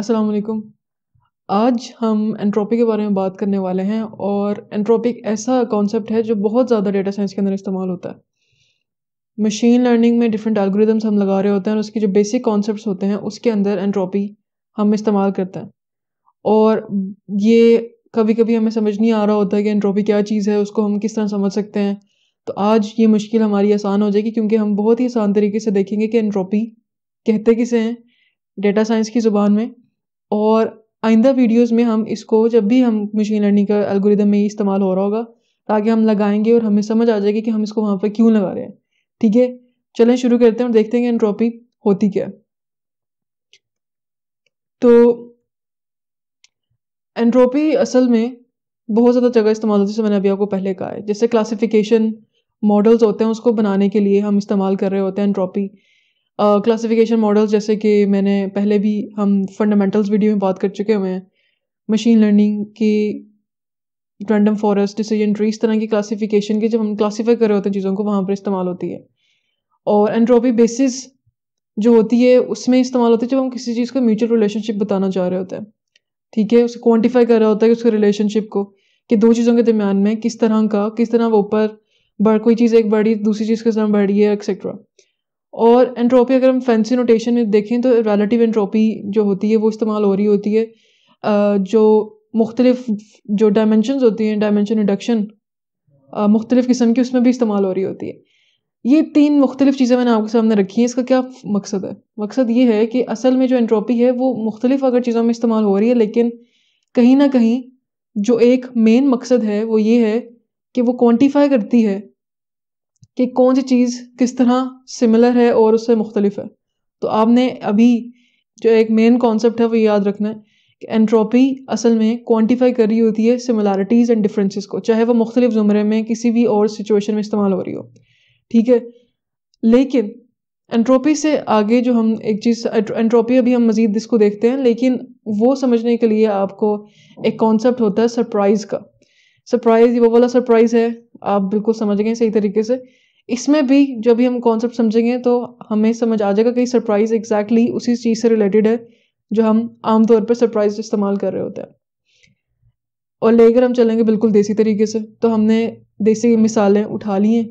असलकुम आज हम एंट्रोपी के बारे में बात करने वाले हैं और एंट्रोपी ऐसा कॉन्सेप्ट है जो बहुत ज़्यादा डेटा साइंस के अंदर इस्तेमाल होता है मशीन लर्निंग में डिफरेंट एल्गोरिदम्स हम लगा रहे होते हैं और उसके जो बेसिक कॉन्सेप्ट्स होते हैं उसके अंदर एंट्रोपी हम इस्तेमाल करते हैं और ये कभी कभी हमें समझ नहीं आ रहा होता है कि एंट्रोपी क्या चीज़ है उसको हम किस तरह समझ सकते हैं तो आज ये मुश्किल हमारी आसान हो जाएगी क्योंकि हम बहुत ही आसान तरीके से देखेंगे कि एंट्रोपी कहते किसे हैं डेटा साइंस की ज़ुबान में और आइंदा वीडियोस में हम इसको जब भी हम मशीन लर्निंग का एल्गोरिदम में इस्तेमाल हो रहा होगा ताकि हम लगाएंगे और हमें समझ आ जाएगी कि हम इसको वहाँ पर क्यों लगा रहे हैं ठीक है चलें शुरू करते हैं और देखते हैं कि एंट्रोपी होती क्या तो एंट्रोपी असल में बहुत ज़्यादा जगह इस्तेमाल होती है मैंने अभी आपको पहले कहा है जैसे क्लासिफिकेशन मॉडल्स होते हैं उसको बनाने के लिए हम इस्तेमाल कर रहे होते हैं एंट्रोपी क्लासिफिकेशन uh, मॉडल्स जैसे कि मैंने पहले भी हम फंडामेंटल्स वीडियो में बात कर चुके हुए हैं मशीन लर्निंग की रैंडम फॉरेस्ट डिसीजन ट्री इस तरह की क्लासिफिकेशन के जब हम क्लासीफाई कर रहे होते हैं चीज़ों को वहाँ पर इस्तेमाल होती है और एंट्रोपी बेसिस जो होती है उसमें इस्तेमाल होती है जब हम किसी चीज़ को म्यूचुअल रिलेशनशिप बताना चाह रहे होते हैं ठीक है उसे क्वान्टिफाई कर रहा होता है उसके रिलेशनशिप को कि दो चीज़ों के दरमियान में किस तरह का किस तरह वो ऊपर बढ़ कोई चीज़ एक बढ़ी दूसरी चीज़ के साथ बढ़ी है एक्सेट्रा और एंट्रोपी अगर हम फैंसी नोटेशन में देखें तो रिलेटिव एंट्रोपी जो होती है वो इस्तेमाल हो रही होती है जो मुख्तलिफ जो डायमेंशन होती हैं डायमेंशन रिडक्शन मुख्तलिफ किस्म की उसमें भी इस्तेमाल हो रही होती है ये तीन मुख्तलिफ चीज़ें मैंने आपके सामने रखी हैं इसका क्या मकसद है मकसद ये है कि असल में जो एंट्रोपी है वो मुख्तलिफ अगर चीज़ों में इस्तेमाल हो रही है लेकिन कहीं ना कहीं जो एक मेन मकसद है वो ये है कि वो क्वान्टिफाई करती है कि कौन सी चीज़ किस तरह सिमिलर है और उससे मुख्तलिफ है तो आपने अभी जो एक मेन कॉन्सेप्ट है वो याद रखना है कि एंट्रोपी असल में क्वांटिफाई कर रही होती है सिमिलारिटीज़ एंड डिफरेंसेस को चाहे वो मुख्तलिफ ज़ुमरे में किसी भी और सिचुएशन में इस्तेमाल हो रही हो ठीक है लेकिन एंट्रोपी से आगे जो हम एक चीज़ एंट्रोपी अभी हम मज़ीद इसको देखते हैं लेकिन वो समझने के लिए आपको एक कॉन्सेप्ट होता है सरप्राइज़ का सरप्राइज़ वो वाला सरप्राइज़ है आप बिल्कुल समझ गए सही तरीके से इसमें भी जब भी हम कॉन्सेप्ट समझेंगे तो हमें समझ आ जाएगा कि सरप्राइज़ एग्जैक्टली उसी चीज़ से रिलेटेड है जो हम आमतौर पर सरप्राइज इस्तेमाल कर रहे होते हैं और लेकर हम चलेंगे बिल्कुल देसी तरीके से तो हमने देसी मिसालें उठा ली हैं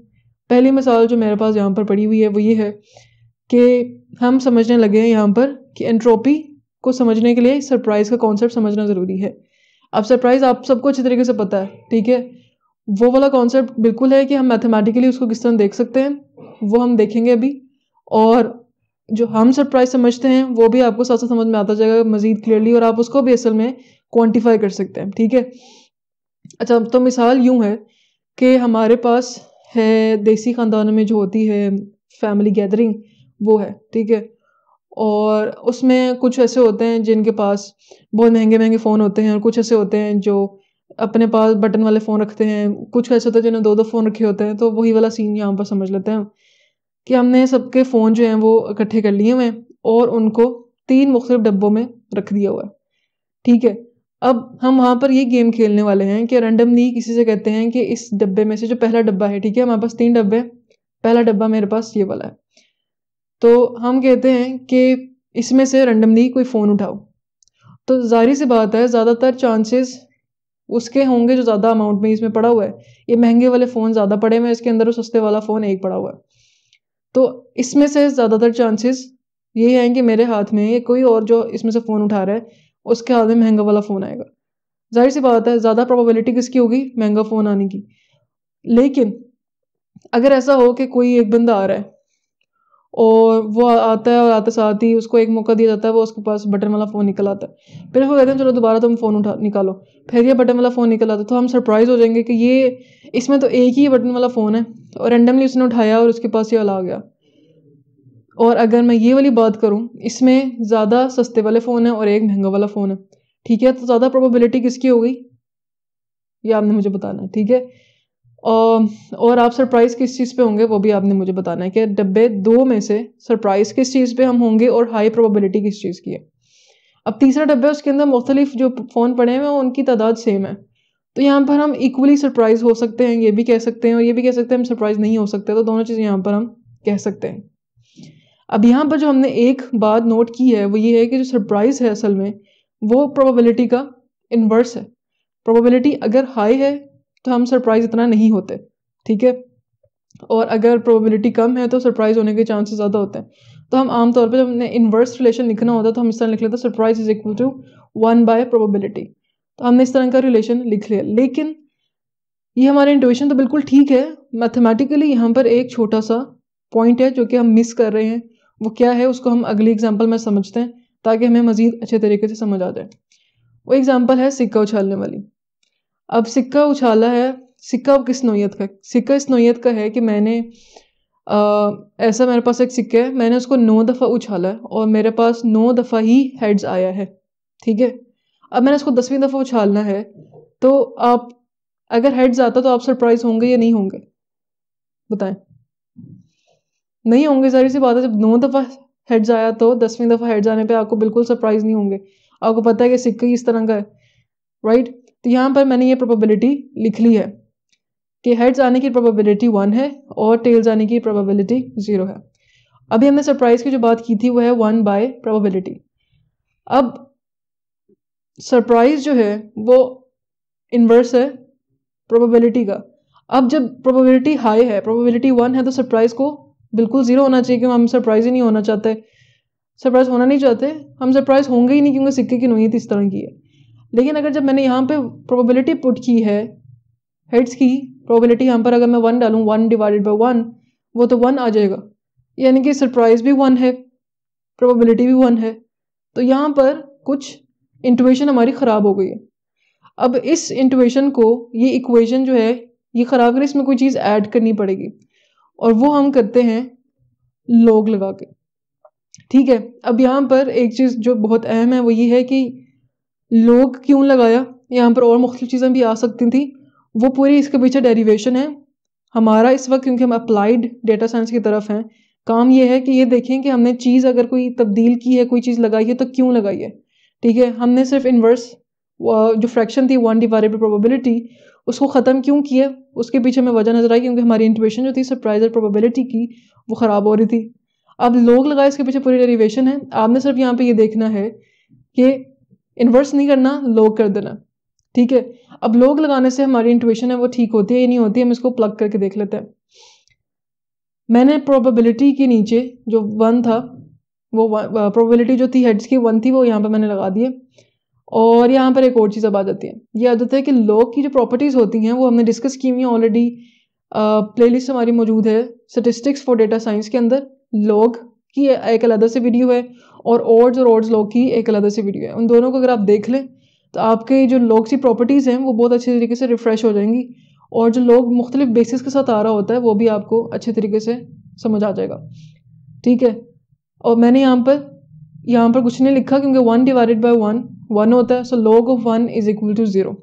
पहली मिसाल जो मेरे पास यहाँ पर पड़ी हुई है वो ये है कि हम समझने लगे हैं यहाँ पर कि एंट्रोपी को समझने के लिए सरप्राइज़ का कॉन्सेप्ट समझना ज़रूरी है अब सरप्राइज़ आप सबको अच्छे तरीके से पता है ठीक है वो वाला कॉन्सेप्ट बिल्कुल है कि हम मैथमेटिकली उसको किस तरह देख सकते हैं वो हम देखेंगे अभी और जो हम सरप्राइज समझते हैं वो भी आपको साथ साथ समझ में आता जाएगा मजीद क्लियरली और आप उसको भी असल में क्वान्टिफाई कर सकते हैं ठीक है अच्छा तो मिसाल यूं है कि हमारे पास है देसी ख़ानदानों में जो होती है फैमिली गैदरिंग वो है ठीक है और उसमें कुछ ऐसे होते हैं जिनके पास बहुत महंगे महंगे फ़ोन होते हैं और कुछ ऐसे होते हैं जो अपने पास बटन वाले फ़ोन रखते हैं कुछ ऐसे होते हैं जिन्हें दो दो फ़ोन रखे होते हैं तो वही वाला सीन यहाँ पर समझ लेते हैं कि हमने सबके फ़ोन जो हैं वो इकट्ठे कर लिए हुए हैं और उनको तीन मुख्तलिफ डब्बों में रख दिया हुआ है ठीक है अब हम वहाँ पर ये गेम खेलने वाले हैं कि रैंडमली किसी से कहते हैं कि इस डब्बे में से जो पहला डब्बा है ठीक है हमारे पास तीन डब्बे पहला डब्बा मेरे पास ये वाला है तो हम कहते हैं कि इसमें से रैंडमली कोई फ़ोन उठाओ तो जारी सी बात है ज़्यादातर चांसेस उसके होंगे जो ज़्यादा अमाउंट में इसमें पड़ा हुआ है ये महंगे वाले फ़ोन ज़्यादा पड़े हुए हैं इसके अंदर वो सस्ते वाला फ़ोन एक पड़ा हुआ है तो इसमें से ज़्यादातर चांसेस यही हैं कि मेरे हाथ में ये कोई और जो इसमें से फ़ोन उठा रहा है उसके हाथ में महंगा वाला फ़ोन आएगा जाहिर सी बात है ज़्यादा प्रोबेबिलिटी किसकी होगी महंगा फ़ोन आने की लेकिन अगर ऐसा हो कि कोई एक बंदा आ रहा है और वो आता है और आते साथ ही उसको एक मौका दिया जाता है वो उसके पास बटन वाला फ़ोन निकल आता है फिर वो कहते हैं चलो दोबारा तुम फ़ोन उठा निकालो फिर ये बटन वाला फ़ोन निकल आता है तो हम सरप्राइज़ हो जाएंगे कि ये इसमें तो एक ही बटन वाला फ़ोन है और रेंडमली उसने उठाया और उसके पास ये वाला आ गया और अगर मैं ये वाली बात करूँ इसमें ज़्यादा सस्ते वाले फ़ोन है और एक महंगा वाला फ़ोन है ठीक है तो ज़्यादा प्रोबेबिलिटी किसकी होगी ये आपने मुझे बताना ठीक है और आप सरप्राइज़ किस चीज़ पे होंगे वो भी आपने मुझे बताना है कि डब्बे दो में से सरप्राइज़ किस चीज़ पे हम होंगे और हाई प्रोबेबिलिटी किस चीज़ की है अब तीसरा डब्बा है उसके अंदर मुख्तलिफ जो फ़ोन पड़े हुए हैं उनकी तादाद सेम है तो यहाँ पर हम इक्वली सरप्राइज़ हो सकते हैं ये भी कह सकते हैं और ये भी कह सकते हैं हम सरप्राइज़ नहीं हो सकते तो दोनों चीज़ें यहाँ पर हम कह सकते हैं अब यहाँ पर जो हमने एक बात नोट की है वो ये है कि जो सरप्राइज़ है असल में वो प्रोबेबिलिटी का इन्वर्स है प्रोबेबिलिटी अगर हाई है तो हम सरप्राइज़ इतना नहीं होते ठीक है और अगर प्रोबेबिलिटी कम है तो सरप्राइज़ होने के चांसेस ज़्यादा होते हैं तो हम आमतौर पर जब हमने इन्वर्स रिलेशन लिखना होता तो हम इस तरह लिख लेते हैं surprise is equal to one by probability तो हमने इस तरह का रिलेशन लिख लिया लेकिन ये हमारे इंटोवेशन तो बिल्कुल ठीक है मैथमेटिकली यहाँ पर एक छोटा सा पॉइंट है जो कि हम मिस कर रहे हैं वो क्या है उसको हम अगली एग्जाम्पल में समझते हैं ताकि हमें मज़ीद अच्छे तरीके से समझ आ जाए वो एग्ज़ाम्पल है सिक्का उछालने वाली अब सिक्का उछाला है सिक्का अब किस नोयत का सिक्का इस नोयत का है कि मैंने आ, ऐसा मेरे पास एक सिक्का है मैंने उसको नौ दफ़ा उछाला है और मेरे पास नौ दफ़ा ही हेड्स आया है ठीक है अब मैंने उसको दसवीं दफ़ा उछालना है तो आप अगर हेड्स आता तो आप सरप्राइज होंगे या नहीं होंगे बताएं नहीं होंगे जारी सी बात है जब नौ दफ़ा हेड्स आया तो दसवीं दफ़ा हेड्स आने पे आपको बिल्कुल सरप्राइज नहीं होंगे आपको पता है कि सिक्का इस तरह का है राइट तो यहाँ पर मैंने ये प्रोबेबिलिटी लिख ली है कि हेड्स आने की प्रोबेबिलिटी वन है और टेल्स आने की प्रोबेबिलिटी ज़ीरो है अभी हमने सरप्राइज़ की जो बात की थी वो है वन बाय प्रोबेबिलिटी अब सरप्राइज़ जो है वो इन्वर्स है प्रोबेबिलिटी का अब जब प्रोबेबिलिटी हाई है प्रोबेबिलिटी वन है तो सरप्राइज़ को बिल्कुल ज़ीरो होना चाहिए क्योंकि हम सरप्राइज़ ही नहीं होना चाहते सरप्राइज़ होना नहीं चाहते हम सरप्राइज़ होंगे ही नहीं क्योंकि सिक्के की नोयत इस तरह की है लेकिन अगर जब मैंने यहाँ पे प्रोबेबिलिटी पुट की है हेड्स की प्रोबेबिलिटी यहाँ पर अगर मैं वन डालूँ वन डिवाइडेड बाई वन वो तो वन आ जाएगा यानी कि सरप्राइज भी वन है प्रोबेबिलिटी भी वन है तो यहाँ पर कुछ इंटुएशन हमारी ख़राब हो गई है अब इस इंटुएशन को ये इक्वेशन जो है ये ख़राब कर इसमें कोई चीज़ ऐड करनी पड़ेगी और वो हम करते हैं लोग लगा के ठीक है अब यहाँ पर एक चीज़ जो बहुत अहम है वो ये है कि लोग क्यों लगाया यहाँ पर और मुख्तु चीज़ें भी आ सकती थी वो पूरी इसके पीछे डेरिवेशन है हमारा इस वक्त क्योंकि हम अप्लाइड डेटा साइंस की तरफ हैं काम ये है कि ये देखें कि हमने चीज़ अगर कोई तब्दील की है कोई चीज़ लगाई है तो क्यों लगाई है ठीक है हमने सिर्फ इन्वर्स जो फ्रैक्शन थी वन डिवाइडेड बाई प्रोबेबिलिटी उसको ख़त्म क्यों किया उसके पीछे हमें वजह नज़र आई क्योंकि हमारी इंटुएशन जो थी सरप्राइज और प्रोबेबिलिटी की वो ख़राब हो रही थी अब लोग लगाए इसके पीछे पूरी डेरिवेशन है आपने सिर्फ यहाँ पर ये देखना है कि इन्वर्स नहीं करना लोग कर देना ठीक है अब लोग लगाने से हमारी इंटुएशन है वो ठीक होती है या नहीं होती है हम इसको प्लग करके देख लेते हैं मैंने प्रोबेबिलिटी के नीचे जो वन था वो प्रोबेबिलिटी uh, जो थी हेड्स की वन थी वो यहाँ पर मैंने लगा दी है और यहाँ पर एक और चीज़ अब आ जाती है ये आदत है कि लोग की जो प्रॉपर्टीज़ होती हैं वो हमने डिस्कस की हुई हैं ऑलरेडी प्लेलिस्ट हमारी मौजूद है स्टेटिस्टिक्स फॉर डेटा साइंस के अंदर लोग की एक अलग से वीडियो है और ओड्स और ओड्स लॉ की एक अलग से वीडियो है उन दोनों को अगर आप देख लें तो आपके जो लॉक की प्रॉपर्टीज़ हैं वो बहुत अच्छे तरीके से रिफ़्रेश हो जाएंगी और जो लोग मुख्तलिफ बेसिस के साथ आ रहा होता है वो भी आपको अच्छे तरीके से समझ आ जाएगा ठीक है और मैंने यहाँ पर यहाँ पर कुछ नहीं लिखा क्योंकि one divided by one one होता है so log of one is equal to zero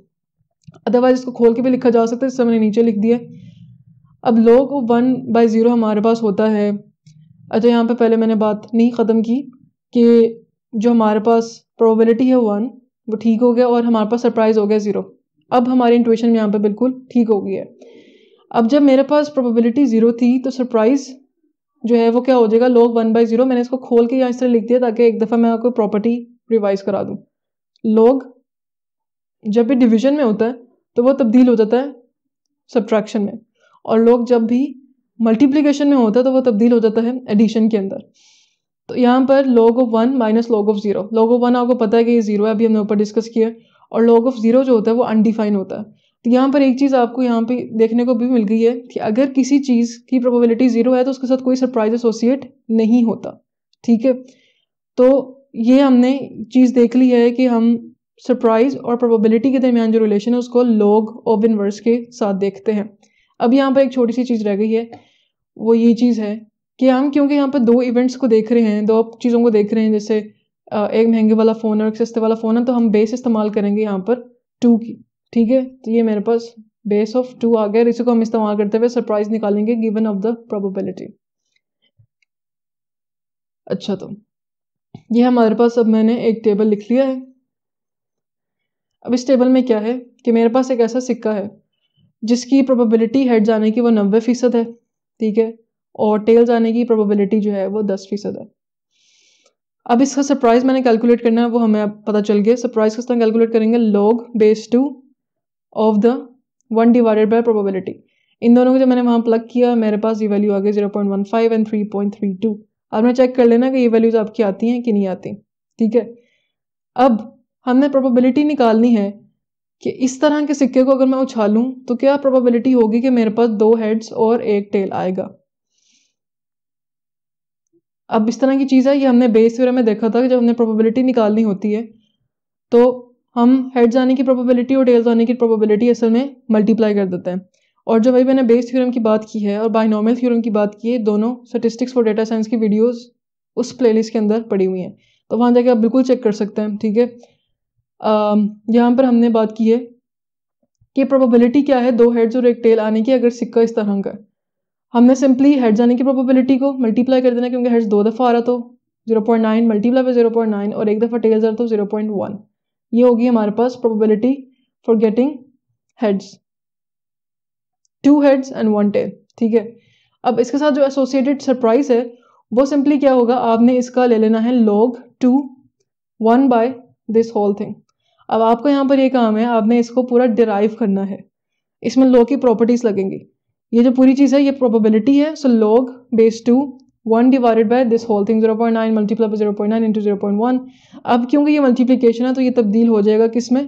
otherwise इसको खोल के भी लिखा जा सकता है इससे मैंने नीचे लिख दिया अब log of one by zero हमारे पास होता है अच्छा यहाँ पे पहले मैंने बात नहीं ख़त्म की कि जो हमारे पास प्रोबेबिलिटी है वन वो ठीक हो गया और हमारे पास सरप्राइज़ हो गया ज़ीरो अब हमारी इंटुएशन यहाँ पे बिल्कुल ठीक हो गई है अब जब मेरे पास प्रोबेबिलिटी ज़ीरो थी तो सरप्राइज़ जो है वो क्या हो जाएगा लोग वन बाई ज़ीरो मैंने इसको खोल के यहाँ इस तरह लिख दिया ताकि एक दफ़ा मैं आपको प्रॉपर्टी रिवाइज करा दूँ लोग जब भी डिवीजन में होता है तो वो तब्दील हो जाता है सब्ट्रैक्शन में और लोग जब भी मल्टीप्लिकेशन में होता है तो वो तब्दील हो जाता है एडिशन के अंदर तो यहाँ पर log of one minus log of zero log of one आपको पता है कि ये जीरो है अभी हमने ऊपर डिस्कस किया और लॉग ऑफ जीरो जो होता है वो अनडिफाइन होता है तो यहाँ पर एक चीज़ आपको यहाँ पे देखने को भी मिल गई है कि अगर किसी चीज़ की प्रोबेबिलिटी जीरो है तो उसके साथ कोई सरप्राइज एसोसिएट नहीं होता ठीक है तो ये हमने चीज़ देख ली है कि हम सरप्राइज और प्रोबेबिलिटी के दरमियान जो रिलेशन है उसको लॉग ऑफ इनवर्स के साथ देखते हैं अब यहाँ पर एक छोटी सी चीज़ रह गई है वो ये चीज़ है कि हम क्योंकि यहाँ पर दो इवेंट्स को देख रहे हैं दो चीज़ों को देख रहे हैं जैसे एक महंगे वाला फ़ोन और एक सस्ते वाला फ़ोन है तो हम बेस इस्तेमाल करेंगे यहाँ पर टू की ठीक है तो ये मेरे पास बेस ऑफ टू आ गया इसी को हम इस्तेमाल करते हुए सरप्राइज निकालेंगे गिवन ऑफ द प्रोबेबिलिटी अच्छा तो ये हमारे पास अब मैंने एक टेबल लिख लिया है अब इस टेबल में क्या है कि मेरे पास एक ऐसा सिक्का है जिसकी प्रोबेबिलिटी हेड जाने की वो नब्बे फ़ीसद है ठीक है और टेल्स आने की प्रोबेबिलिटी जो है वो दस फीसद है अब इसका सरप्राइज मैंने कैलकुलेट करना है वो हमें अब पता चल गया सरप्राइज किस तरह कैलकुलेट करेंगे log base two of the one divided by probability इन दोनों को जब मैंने वहाँ प्लग किया मेरे पास ये वैल्यू आ गई zero point one five and three point three two मैं चेक कर लेना कि ये वैल्यूज़ आपकी आती हैं कि नहीं आती ठीक है अब हमने प्रोबेबिलिटी निकालनी है कि इस तरह के सिक्के को अगर मैं उछालूं तो क्या प्रोबेबिलिटी होगी कि मेरे पास दो हेड्स और एक टेल आएगा अब इस तरह की चीज़ है ये हमने बेस थ्योरम में देखा था कि जब हमने प्रोबेबिलिटी निकालनी होती है तो हम हेड्स आने की प्रोबेबिलिटी और टेल्स आने की प्रोबेबिलिटी असल में मल्टीप्लाई कर देते हैं और जब अभी मैंने बेस थ्योरम की बात की है और बाइनॉमल थ्योरम की बात की है दोनों स्टेटिस्टिक्स फॉर डेटा साइंस की वीडियोस उस प्लेलिस्ट के अंदर पड़ी हुई हैं तो वहाँ जाके आप बिल्कुल चेक कर सकते हैं ठीक है यहाँ पर हमने बात की है कि प्रोबेबिलिटी क्या है दो हेड्स और एक टेल आने की अगर सिक्का इस तरह का हमने सिंपली हेड जाने की प्रोबेबिलिटी को मल्टीप्लाई कर देना क्योंकि हेड्स दो दफ़ा आ रहा तो zero point nine multiply by zero point nine और एक दफ़ा टेल्स आ रहा तो जीरो पॉइंट वन ये होगी हमारे पास probability for getting heads two heads and one tail ठीक है अब इसके साथ जो एसोसिएटेड सरप्राइज है वो सिंपली क्या होगा आपने इसका ले लेना है log two one by this whole thing अब आपको यहाँ पर ये काम है आपने इसको पूरा डिराइव करना है इसमें लॉ की प्रॉपर्टीज़ लगेंगी ये जो पूरी चीज़ है ये प्रोबेबिलिटी है so log base two one divided by this whole thing zero point nine multiply by zero point nine into zero point one अब क्योंकि ये मल्टीप्लीकेशन है तो ये तब्दील हो जाएगा किस में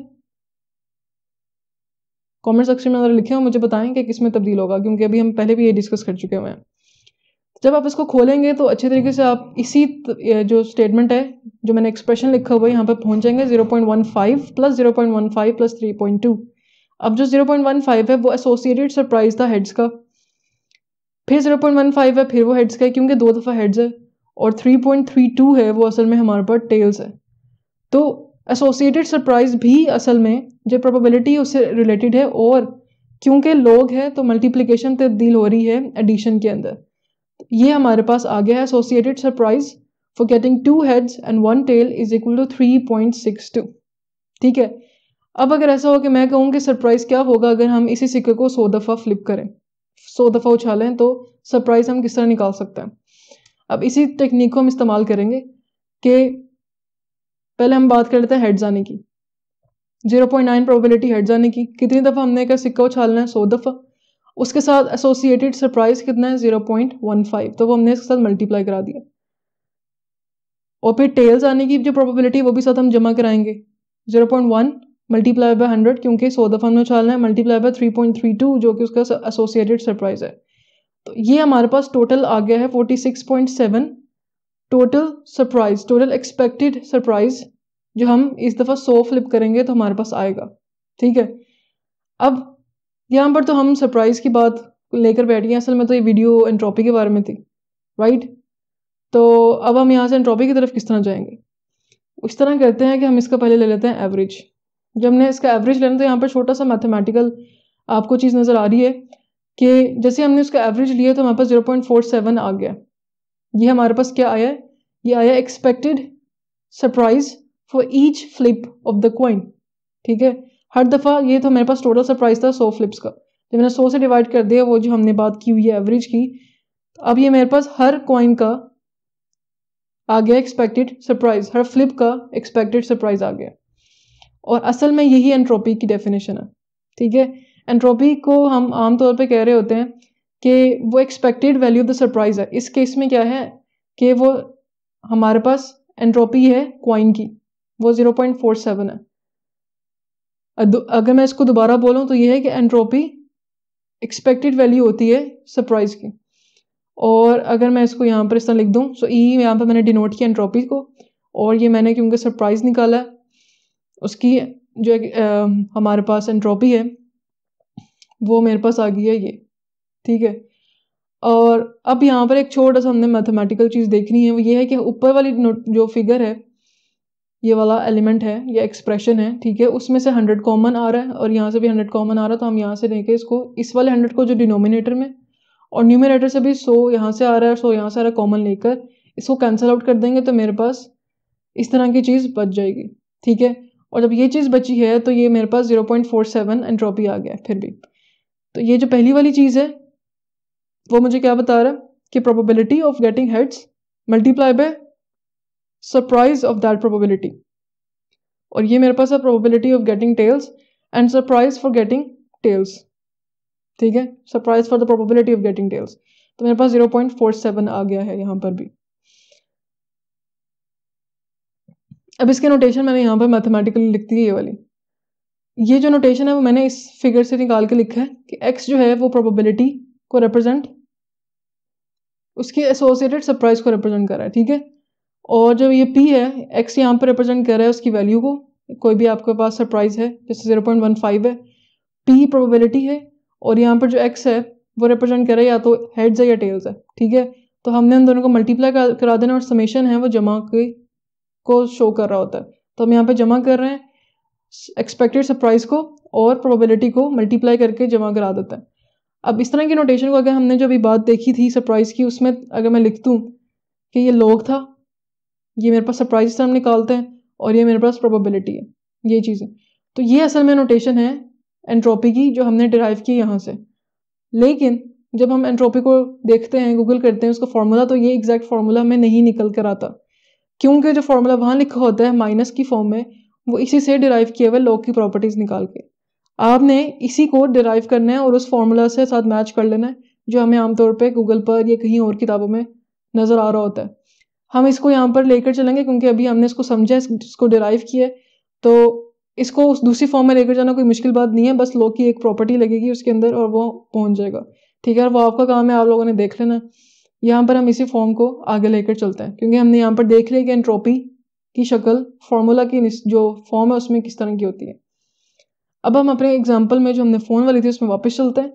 कॉमेंट सेक्शन में अगर लिखे और मुझे बताएं कि किस में तब्दील होगा क्योंकि अभी हम पहले भी ये डिस्कस कर चुके हुए हैं जब आप इसको खोलेंगे तो अच्छे तरीके से आप इसी जो स्टेटमेंट है जो मैंने एक्सप्रेशन लिखा हुआ है यहाँ पर पहुँचेंगे zero point one five plus zero point one five plus three point two अब जो 0.15 है वो एसोसिएटेड सरप्राइज था हेड्स का फिर 0.15 है फिर वो हेड्स का है क्योंकि दो दफ़ा हेड्स है और 3.32 है वो असल में हमारे पास टेल्स है तो एसोसिएटेड सरप्राइज भी असल में जो प्रोबेबिलिटी उससे रिलेटेड है और क्योंकि लोग हैं तो मल्टीप्लीकेशन तब्दील हो रही है एडिशन के अंदर ये हमारे पास आ गया है associated surprise for getting two heads and one tail is equal to three point six two ठीक है अब अगर ऐसा हो कि मैं कहूँ कि सरप्राइज़ क्या होगा अगर हम इसी सिक्के को सौ दफ़ा फ्लिप करें सौ दफ़ा उछालें तो सरप्राइज़ हम किस तरह निकाल सकते हैं अब इसी टेक्निक को हम इस्तेमाल करेंगे कि पहले हम बात कर लेते हैं हेड जाने की zero point nine probability head जाने की कितनी दफ़ा हमने का सिक्का उछालना है सौ दफ़ा उसके साथ एसोसिएटेड सरप्राइज कितना है ज़ीरो पॉइंट वन फाइव तो वो हमने इसके साथ मल्टीप्लाई करा दिया और फिर टेल्स आने की जो प्रोबेबिलिटी वो भी साथ हम जमा कराएंगे zero point one multiply by hundred क्योंकि सौ दफ़ा में उछालना है multiply by three point three two जो कि उसका एसोसिएटेड सरप्राइज है तो ये हमारे पास टोटल आ गया है forty six point seven total surprise total expected surprise जो हम इस दफ़ा सौ फ्लिप करेंगे तो हमारे पास आएगा ठीक है अब यहाँ पर तो हम सरप्राइज़ की बात लेकर बैठ गए असल में तो ये वीडियो एंट्रोपी के बारे में थी राइट तो अब हम यहाँ से एंट्रोपी की तरफ किस तरह जाएंगे इस तरह कहते हैं कि हम इसका पहले ले लेते हैं एवरेज जब हमने इसका एवरेज लेना तो यहाँ पर छोटा सा मैथमेटिकल आपको चीज़ नज़र आ रही है कि जैसे हमने उसका एवरेज लिया तो हमारे पास जीरो पॉइंट फोर सेवन आ गया ये हमारे पास क्या आया ये आया expected surprise for each flip of the coin ठीक है हर दफ़ा ये तो मेरे पास टोटल सरप्राइज था सौ फ्लिप्स का जब मैंने सौ से डिवाइड कर दिया वो जो हमने बात की हुई है एवरेज की अब ये मेरे पास हर कॉइन का आ गया एक्सपेक्टेड सरप्राइज हर फ्लिप का एक्सपेक्टेड सरप्राइज आ गया और असल में यही एंट्रोपी की डेफिनेशन है ठीक है एंट्रोपी को हम आमतौर पर कह रहे होते हैं कि वो expected value of the surprise है इस केस में क्या है कि वो हमारे पास एंट्रोपी है क्वाइन की वो ज़ीरो पॉइंट फोर सेवन है अगर मैं इसको दोबारा बोलूँ तो ये है कि एंट्रोपी एक्सपेक्टेड वैल्यू होती है सरप्राइज की और अगर मैं इसको यहाँ पर इस तरह लिख दूँ सो ई यहाँ पर मैंने डिनोट किया एंट्रोपी को और ये मैंने क्योंकि सरप्राइज निकाला है उसकी जो हमारे पास एंट्रोपी है वो मेरे पास आ गई है ये ठीक है और अब यहाँ पर एक छोटा सा हमने मैथमेटिकल चीज़ देखनी है वो ये है कि ऊपर वाली जो फिगर है ये वाला एलिमेंट है या एक्सप्रेशन है ठीक है उसमें से हंड्रेड कॉमन आ रहा है और यहाँ से भी हंड्रेड कॉमन आ रहा है तो हम यहाँ से लेके इसको इस वाले हंड्रेड को जो डिनोमिनेटर में और न्यूमिनेटर से भी सो यहाँ से आ रहा है सो यहाँ से आ रहा है कॉमन लेकर इसको कैंसिल आउट कर देंगे तो मेरे पास इस तरह की चीज़ बच जाएगी ठीक है और जब ये चीज़ बची है तो ये मेरे पास zero point four seven entropy आ गया फिर भी तो ये जो पहली वाली चीज़ है वो मुझे क्या बता रहा है कि probability of getting heads multiply by surprise of that probability और ये मेरे पास है probability of getting tails and surprise for getting tails ठीक है surprise for the probability of getting tails तो मेरे पास जीरो पॉइंट फोर सेवन आ गया है यहाँ पर भी अब इसके नोटेशन मैंने यहाँ पर मैथमेटिकली लिख दी ये वाली ये जो नोटेशन है वो मैंने इस फिगर से निकाल के लिखा है कि एक्स जो है वो प्रोबेबिलिटी को रिप्रेजेंट उसकी एसोसिएटेड सरप्राइज को रिप्रेजेंट कर रहा है ठीक है और जो ये पी है एक्स यहाँ पर रिप्रेजेंट कर रहा है उसकी वैल्यू को कोई भी आपके पास सरप्राइज है जैसे जीरो पॉइंट वन फाइव है पी प्रोबेबिलिटी है और यहाँ पर जो एक्स है वो रिप्रेजेंट कर रहा है या तो हेड्स है या टेल्स है ठीक है तो हमने उन दोनों को मल्टीप्लाई करा देना और समेशन है वो जमा के को शो कर रहा होता है तो हम यहाँ पे जमा कर रहे हैं एक्सपेक्टेड सरप्राइज को और प्रोबेबिलिटी को मल्टीप्लाई करके जमा करा देता है अब इस तरह की नोटेशन को अगर हमने जो अभी बात देखी थी सरप्राइज़ की उसमें अगर मैं लिख दूँ कि ये लॉग था ये मेरे पास सरप्राइज से हम निकालते हैं और ये मेरे पास प्रोबेबिलिटी है ये चीज़ें तो ये असल में नोटेशन है एंट्रोपी की जो हमने डिराइव की यहाँ से लेकिन जब हम एंट्रोपी को देखते हैं गूगल करते हैं उसका फार्मूला तो ये एग्जैक्ट फार्मूला हमें नहीं निकल कर आता क्योंकि जो फॉर्मूला वहाँ लिखा होता है माइनस की फॉर्म में वो इसी से डिराइव किए हुआ लॉग की प्रॉपर्टीज़ निकाल के आपने इसी को डिराइव करना है और उस फार्मूला से साथ मैच कर लेना है जो हमें आमतौर पर गूगल पर या कहीं और किताबों में नज़र आ रहा होता है हम इसको यहाँ पर लेकर चलेंगे क्योंकि अभी हमने इसको समझा इसको डिराइव किया है तो इसको उस दूसरी फॉर्म में लेकर जाना कोई मुश्किल बात नहीं है बस लॉ की एक प्रॉपर्टी लगेगी उसके अंदर और वो पहुँच जाएगा ठीक है वो आपका काम है आप लोगों ने देख लेना यहाँ पर हम इसी फॉर्म को आगे लेकर चलते हैं क्योंकि हमने यहाँ पर देख लिया कि एंट्रोपी की शक्ल फॉर्मूला की जो फॉर्म है उसमें किस तरह की होती है अब हम अपने एग्जाम्पल में जो हमने फ़ोन वाली थी उसमें वापस चलते हैं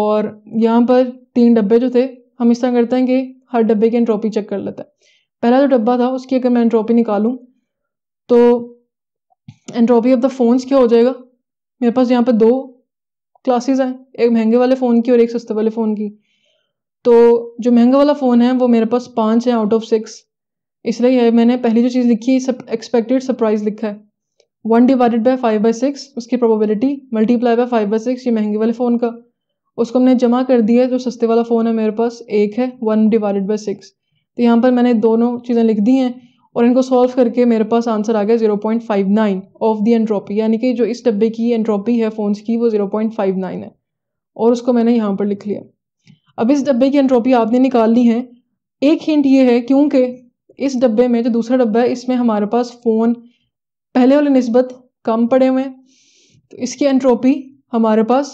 और यहाँ पर तीन डब्बे जो थे हम इस तरह करते हैं कि हर डब्बे की एंट्रोपी चेक कर लेते हैं पहला जो डब्बा था उसकी अगर मैं एंट्रोपी निकालूँ तो एंट्रोपी ऑफ द फ़ोन्स क्या हो जाएगा मेरे पास यहाँ पर दो क्लासेस हैं एक महंगे वाले फ़ोन की और एक सस्ते वाले फ़ोन की तो जो महंगा वाला फ़ोन है वो मेरे पास पाँच है आउट ऑफ सिक्स इसलिए है मैंने पहली जो चीज़ लिखी है सब एक्सपेक्टेड सरप्राइज लिखा है one divided by five by six उसकी probability multiply by five by six ये महंगे वाले फ़ोन का उसको हमने जमा कर दिया जो सस्ते वाला फ़ोन है मेरे पास एक है वन डिवाइडेड बाई सिक्स तो यहाँ पर मैंने दोनों चीज़ें लिख दी हैं और इनको सॉल्व करके मेरे पास आंसर आ गया zero point five nine of the entropy यानी कि जो इस डब्बे की एंट्रॉपी है फ़ोन की वो ज़ीरो पॉइंट फाइव नाइन है और उसको मैंने यहाँ पर लिख लिया अब इस डब्बे की एंट्रोपी आपने निकालनी है एक हिंट ये है क्योंकि इस डब्बे में जो दूसरा डब्बा है इसमें हमारे पास फ़ोन पहले वाले नस्बत कम पड़े हुए हैं तो इसकी एंट्रोपी हमारे पास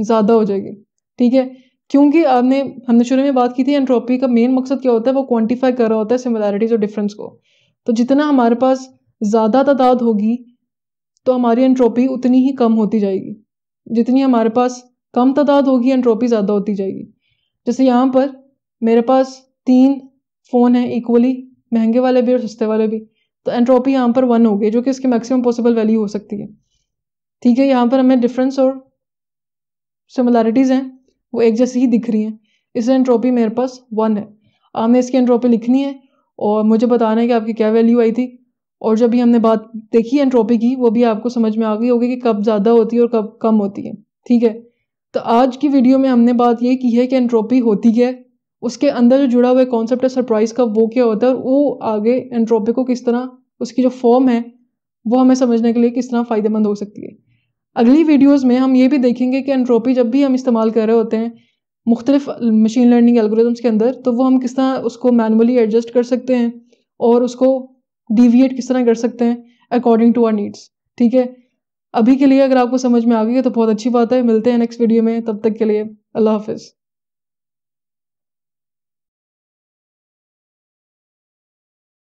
ज़्यादा हो जाएगी ठीक है क्योंकि आपने हमने शुरू में बात की थी एंट्रोपी का मेन मकसद क्या होता है वो क्वान्टिफाई कर रहा होता है सिमिलैरिटीज और डिफरेंस को तो जितना हमारे पास ज़्यादा तादाद होगी तो हमारी एंट्रोपी उतनी ही कम होती जाएगी जितनी हमारे पास कम तादाद होगी एंट्रोपी ज़्यादा होती जाएगी जैसे यहाँ पर मेरे पास तीन फ़ोन है इक्वली महंगे वाले भी और सस्ते वाले भी तो एंट्रोपी यहाँ पर वन हो गई जो कि इसकी मैक्सिमम पॉसिबल वैल्यू हो सकती है ठीक है यहाँ पर हमें डिफरेंस और सिमिलैरिटीज़ हैं वो एक जैसी ही दिख रही हैं इसलिए एंट्रोपी मेरे पास वन है हमने इसकी एंट्रोपी लिखनी है और मुझे बताना है कि आपकी क्या वैल्यू आई थी और जब भी हमने बात देखी एंट्रोपी की वो भी आपको समझ में आ गई होगी कि कब ज़्यादा होती है और कब कम होती है ठीक है तो आज की वीडियो में हमने बात ये की है कि एंट्रोपी होती है उसके अंदर जो जुड़ा हुआ कॉन्सेप्ट है सरप्राइज का वो क्या होता है और वो आगे एंट्रोपी को किस तरह उसकी जो फॉर्म है वो हमें समझने के लिए किस तरह फ़ायदेमंद हो सकती है अगली वीडियोस में हम ये भी देखेंगे कि एंट्रोपी जब भी हम इस्तेमाल कर रहे होते हैं मुख्तलिफ मशीन लर्निंग एल्गोरिदम्स के अंदर तो वो हम किस तरह उसको मैनुअली एडजस्ट कर सकते हैं और उसको डिविएट किस तरह कर सकते हैं अकॉर्डिंग टू आर नीड्स ठीक है अभी के लिए अगर आपको समझ में आ गई है तो बहुत अच्छी बात है मिलते हैं नेक्स्ट वीडियो में तब तक के लिए अल्लाह हाफिज़